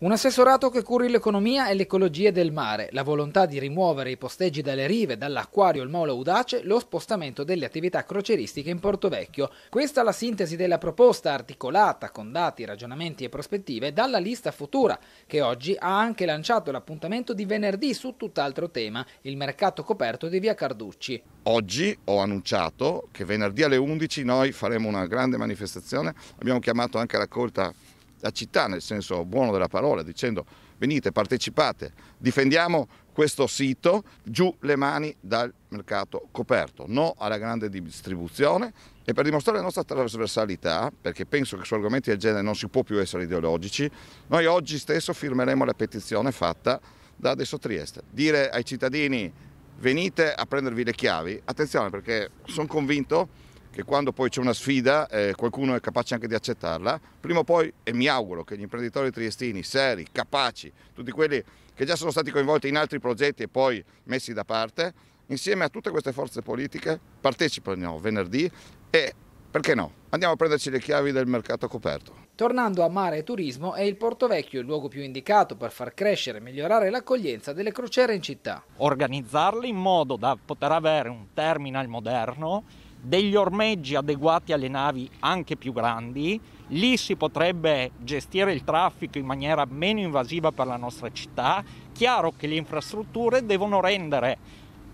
Un assessorato che curi l'economia e l'ecologia del mare, la volontà di rimuovere i posteggi dalle rive, dall'acquario al molo audace, lo spostamento delle attività croceristiche in Porto Vecchio. Questa è la sintesi della proposta articolata con dati, ragionamenti e prospettive dalla lista futura, che oggi ha anche lanciato l'appuntamento di venerdì su tutt'altro tema, il mercato coperto di via Carducci. Oggi ho annunciato che venerdì alle 11 noi faremo una grande manifestazione, abbiamo chiamato anche raccolta la città nel senso buono della parola, dicendo venite, partecipate, difendiamo questo sito, giù le mani dal mercato coperto, no alla grande distribuzione e per dimostrare la nostra trasversalità, perché penso che su argomenti del genere non si può più essere ideologici, noi oggi stesso firmeremo la petizione fatta da Adesso Trieste. Dire ai cittadini venite a prendervi le chiavi, attenzione perché sono convinto che quando poi c'è una sfida eh, qualcuno è capace anche di accettarla, prima o poi, e mi auguro che gli imprenditori triestini, seri, capaci, tutti quelli che già sono stati coinvolti in altri progetti e poi messi da parte, insieme a tutte queste forze politiche partecipano venerdì e perché no? Andiamo a prenderci le chiavi del mercato coperto. Tornando a mare e turismo, è il Porto Vecchio il luogo più indicato per far crescere e migliorare l'accoglienza delle crociere in città. Organizzarle in modo da poter avere un terminal moderno degli ormeggi adeguati alle navi anche più grandi, lì si potrebbe gestire il traffico in maniera meno invasiva per la nostra città, chiaro che le infrastrutture devono rendere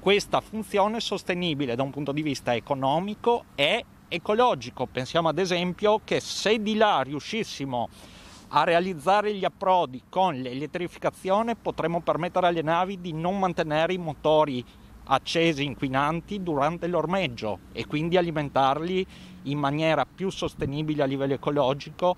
questa funzione sostenibile da un punto di vista economico e ecologico. Pensiamo ad esempio che se di là riuscissimo a realizzare gli approdi con l'elettrificazione potremmo permettere alle navi di non mantenere i motori accesi inquinanti durante l'ormeggio e quindi alimentarli in maniera più sostenibile a livello ecologico.